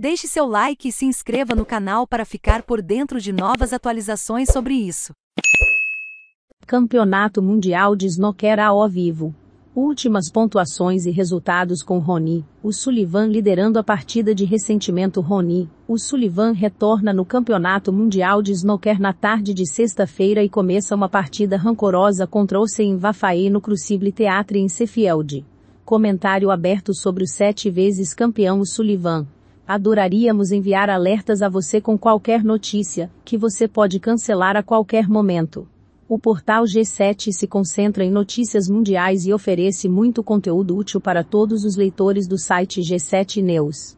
Deixe seu like e se inscreva no canal para ficar por dentro de novas atualizações sobre isso. Campeonato Mundial de Snooker ao vivo. Últimas pontuações e resultados com Rony, o Sullivan liderando a partida de ressentimento Rony, o Sullivan retorna no Campeonato Mundial de Snooker na tarde de sexta-feira e começa uma partida rancorosa contra Ocean Vafae no Crucible Theatre em Sefield. Comentário aberto sobre o sete vezes campeão Sullivan. Adoraríamos enviar alertas a você com qualquer notícia, que você pode cancelar a qualquer momento. O portal G7 se concentra em notícias mundiais e oferece muito conteúdo útil para todos os leitores do site G7 News.